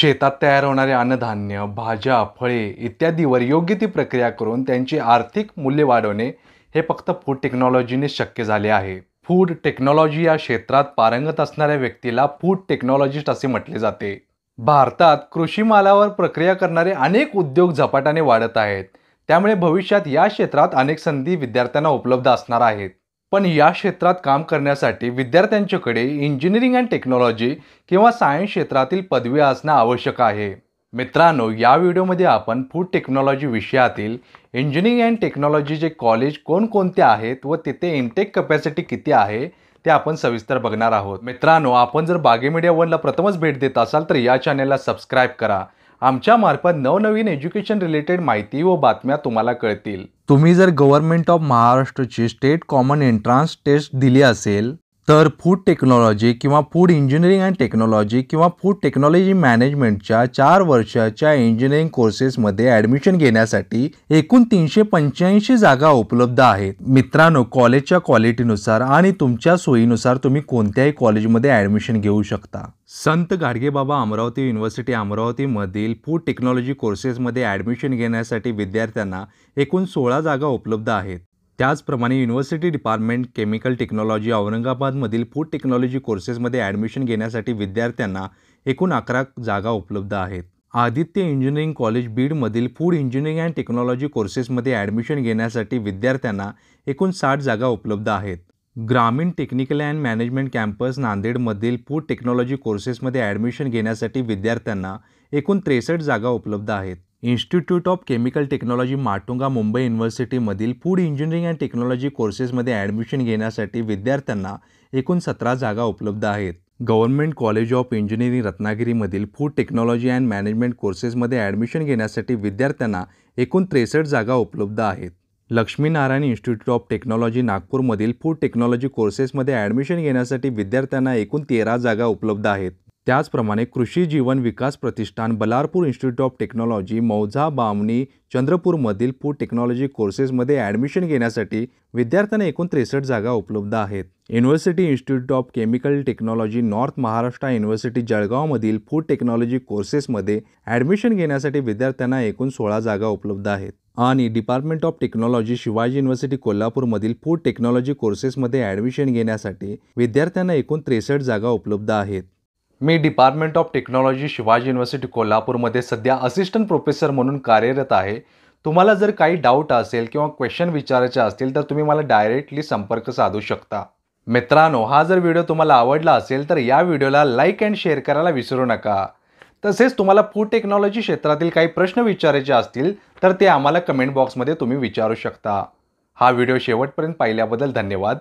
शेतात तयार होणारे अन्नधान्य भाज्या फळे इत्यादीवर योग्य ती प्रक्रिया करून त्यांची आर्थिक मूल्य वाढवणे हे फक्त फूड टेक्नॉलॉजीने शक्य झाले आहे फूड टेक्नॉलॉजी या क्षेत्रात पारंगत असणाऱ्या व्यक्तीला फूड टेक्नॉलॉजिस्ट असे म्हटले जाते भारतात कृषी मालावर प्रक्रिया करणारे अनेक उद्योग झपाट्याने वाढत आहेत त्यामुळे भविष्यात या क्षेत्रात अनेक संधी विद्यार्थ्यांना उपलब्ध असणार आहेत पण या क्षेत्रात काम करण्यासाठी विद्यार्थ्यांच्याकडे इंजिनिअरिंग अँड टेक्नॉलॉजी किंवा सायन्स क्षेत्रातील पदवी असणं आवश्यक आहे मित्रांनो या व्हिडिओमध्ये आपण फूड टेक्नॉलॉजी विषयातील इंजिनिअरिंग अँड टेक्नॉलॉजीचे कॉलेज कोणकोणते आहेत व तिथे इनटेक कपॅसिटी किती आहे ते आपण सविस्तर बघणार आहोत मित्रांनो आपण जर बागे मीडिया वनला प्रथमच भेट देत असाल तर या चॅनेलला सबस्क्राईब करा आमच्यामार्फत नवनवीन एज्युकेशन रिलेटेड माहिती व बातम्या तुम्हाला कळतील तुम्ही जर गव्हर्नमेंट ऑफ महाराष्ट्रची स्टेट कॉमन एंट्रान्स टेस्ट दिली असेल तर फूड टेक्नॉलॉजी किंवा फूड इंजिनिअरिंग अँड टेक्नॉलॉजी किंवा फूड टेक्नॉलॉजी मॅनेजमेंटच्या चार वर्षाच्या इंजिनिअरिंग कोर्सेसमध्ये ॲडमिशन घेण्यासाठी एकूण तीनशे पंच्याऐंशी जागा उपलब्ध आहेत मित्रांनो कॉलेजच्या क्वालिटीनुसार आणि तुमच्या सोयीनुसार तुम्ही कोणत्याही कॉलेजमध्ये ॲडमिशन घेऊ शकता संत गाडगेबाबा अमरावती युनिव्हर्सिटी अमरावतीमधील फूड टेक्नॉलॉजी कोर्सेसमध्ये ॲडमिशन घेण्यासाठी विद्यार्थ्यांना एकूण सोळा जागा उपलब्ध आहेत त्याचप्रमाणे युनिव्हर्सिटी डिपार्टमेंट केमिकल टेक्नॉलॉजी औरंगाबादमधील फूड टेक्नॉलॉजी कोर्सेसमध्ये ॲडमिशन घेण्यासाठी विद्यार्थ्यांना एकूण अकरा जागा उपलब्ध आहेत आदित्य इंजिनिअरिंग कॉलेज बीडमधील फूड इंजिनिअरिंग अँड टेक्नॉलॉजी कोर्सेसमध्ये ॲडमिशन घेण्यासाठी विद्यार्थ्यांना एकूण साठ जागा उपलब्ध आहेत Gramin technical and management campus नांदेडमधील फूड टेक्नॉलॉजी कोर्सेसमध्ये ॲडमिशन घेण्यासाठी विद्यार्थ्यांना एकूण त्रेसष्ट जागा उपलब्ध आहेत institute of chemical technology Matunga Mumbai युनिव्हर्सिटीमधील फूड इंजिनिअरिंग अँड टेक्नॉलॉजी कोर्सेसमध्ये ॲडमिशन घेण्यासाठी विद्यार्थ्यांना एकूण सतरा जागा उपलब्ध आहेत गव्हर्नमेंट कॉलेज ऑफ इंजिनिअरिंग रत्नागिरीमधील फूड टेक्नॉलॉजी अँड मॅनेजमेंट कोर्सेसमध्ये ॲडमिशन घेण्यासाठी विद्यार्थ्यांना एकूण त्रेसष्ट जागा उपलब्ध आहेत लक्ष्मीनारायण इन्स्टिट्यूट ऑफ टेक्नॉलॉजी नागपूरमधील फूड टेक्नॉलॉजी कोर्सेसमध्ये ॲडमिशन घेण्यासाठी विद्यार्थ्यांना एकूण तेरा जागा उपलब्ध आहेत त्याचप्रमाणे Krushi Jeevan Vikas Pratishthan Ballarpur institute of technology मौझा बामणी चंद्रपूरमधील फूड टेक्नॉलॉजी कोर्सेसमध्ये ॲडमिशन घेण्यासाठी विद्यार्थ्यांना एकूण त्रेसष्ट जागा उपलब्ध आहेत university institute of chemical technology north Maharashtra university जळगावमधील फूड टेक्नॉलॉजी कोर्सेसमध्ये ॲडमिशन घेण्यासाठी विद्यार्थ्यांना एकूण सोळा जागा उपलब्ध आहेत आणि department of technology Shivaji university कोल्हापूरमधील फूड टेक्नॉलॉजी कोर्सेसमध्ये ॲडमिशन घेण्यासाठी विद्यार्थ्यांना एकूण त्रेसष्ट जागा उपलब्ध आहेत मी department of technology Shivaji university कोल्हापूरमध्ये सध्या असिस्टंट प्रोफेसर म्हणून कार्यरत आहे तुम्हाला जर काही डाऊट असेल किंवा क्वेश्चन विचारायचे असतील तर तुम्ही मला डायरेक्टली संपर्क साधू शकता मित्रांनो हा जर व्हिडिओ तुम्हाला आवडला असेल तर या व्हिडिओला लाईक अँड शेअर करायला विसरू नका तसेच तुम्हाला फूड टेक्नॉलॉजी क्षेत्रातील काही प्रश्न विचारायचे असतील तर ते आम्हाला कमेंट बॉक्समध्ये तुम्ही विचारू शकता हा व्हिडिओ शेवटपर्यंत पाहिल्याबद्दल धन्यवाद